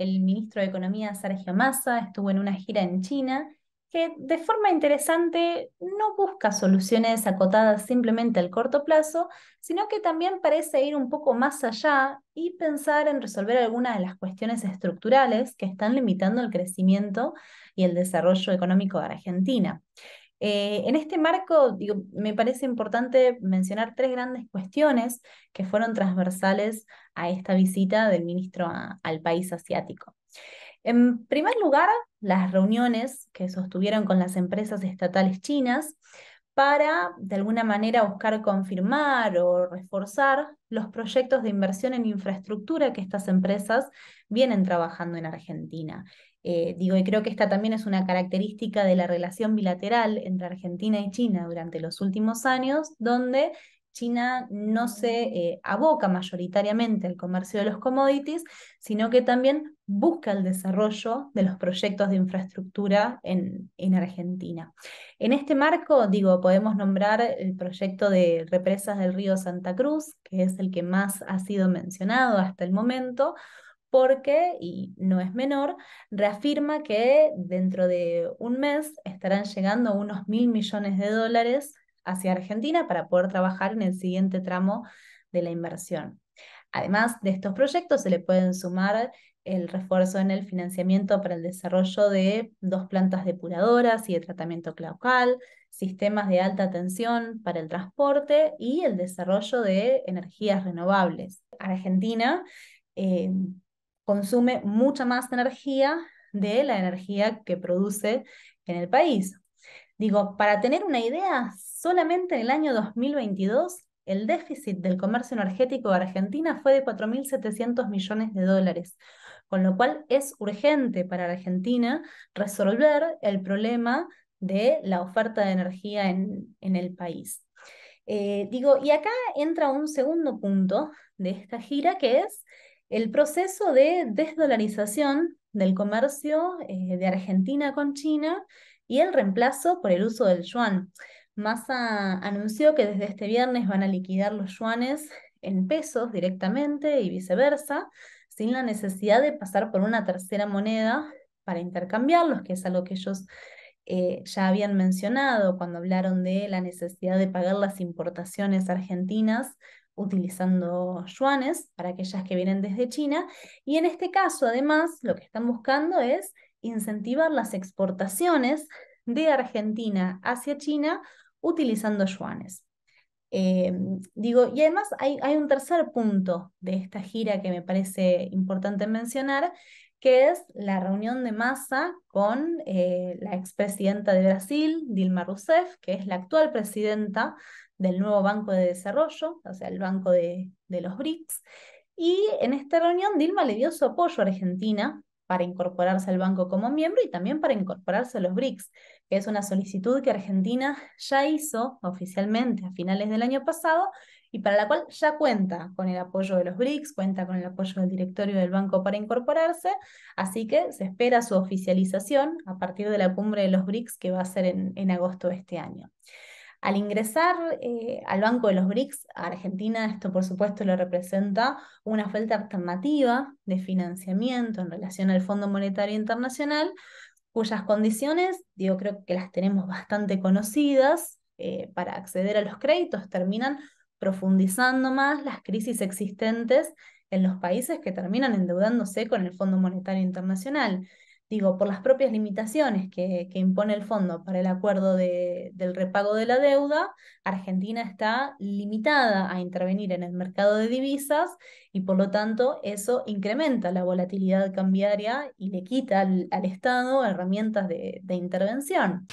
el ministro de Economía Sergio Massa estuvo en una gira en China que de forma interesante no busca soluciones acotadas simplemente al corto plazo, sino que también parece ir un poco más allá y pensar en resolver algunas de las cuestiones estructurales que están limitando el crecimiento y el desarrollo económico de Argentina. Eh, en este marco, me parece importante mencionar tres grandes cuestiones que fueron transversales a esta visita del ministro al país asiático. En primer lugar, las reuniones que sostuvieron con las empresas estatales chinas, para, de alguna manera, buscar confirmar o reforzar los proyectos de inversión en infraestructura que estas empresas vienen trabajando en Argentina. Eh, digo, y creo que esta también es una característica de la relación bilateral entre Argentina y China durante los últimos años, donde China no se mm. eh, aboca mayoritariamente al comercio de los commodities, sino que también busca el desarrollo de los proyectos de infraestructura en, en Argentina. En este marco, digo, podemos nombrar el proyecto de represas del río Santa Cruz, que es el que más ha sido mencionado hasta el momento, porque, y no es menor, reafirma que dentro de un mes estarán llegando unos mil millones de dólares hacia Argentina para poder trabajar en el siguiente tramo de la inversión. Además de estos proyectos, se le pueden sumar el refuerzo en el financiamiento para el desarrollo de dos plantas depuradoras y de tratamiento cloacal, sistemas de alta tensión para el transporte y el desarrollo de energías renovables. Argentina eh, consume mucha más energía de la energía que produce en el país. Digo, para tener una idea, solamente en el año 2022 el déficit del comercio energético de Argentina fue de 4.700 millones de dólares, con lo cual es urgente para Argentina resolver el problema de la oferta de energía en, el país. Eh, digo, y acá entra un segundo punto de esta gira, que es el proceso de desdolarización del comercio eh, de Argentina con China y el reemplazo por el uso del yuan. Massa anunció que desde este viernes van a liquidar los yuanes en pesos directamente y viceversa, sin la necesidad de pasar por una tercera moneda para intercambiarlos, que es algo que ellos eh, ya habían mencionado cuando hablaron de la necesidad de pagar las importaciones argentinas utilizando yuanes para aquellas que vienen desde China. Y en este caso, además, lo que están buscando es incentivar las exportaciones de Argentina hacia China utilizando yuanes. Eh, digo, y además hay, un tercer punto de esta gira que me parece importante mencionar, que es la reunión de masa con eh, la expresidenta de Brasil, Dilma Rousseff, que es la actual presidenta del nuevo Banco de Desarrollo, o sea, el Banco de, de los BRICS. Y en esta reunión Dilma le dio su apoyo a Argentina para incorporarse al banco como miembro y también para incorporarse a los BRICS, que es una solicitud que Argentina ya hizo oficialmente a finales del año pasado y para la cual ya cuenta con el apoyo de los BRICS, cuenta con el apoyo del directorio del banco para incorporarse, así que se espera su oficialización a partir de la cumbre de los BRICS que va a ser en, agosto de este año. Al ingresar eh, al Banco de los BRICS, a Argentina esto por supuesto lo representa una falta alternativa de financiamiento en relación al Fondo Monetario Internacional, cuyas condiciones, yo creo que las tenemos bastante conocidas, eh, para acceder a los créditos terminan profundizando más las crisis existentes en los países que terminan endeudándose con el Fondo Monetario Internacional digo, por las propias limitaciones que, impone el fondo para el acuerdo de, del repago de la deuda, Argentina está limitada a intervenir en el mercado de divisas y por lo tanto eso incrementa la volatilidad cambiaria y le quita al, Estado herramientas de intervención.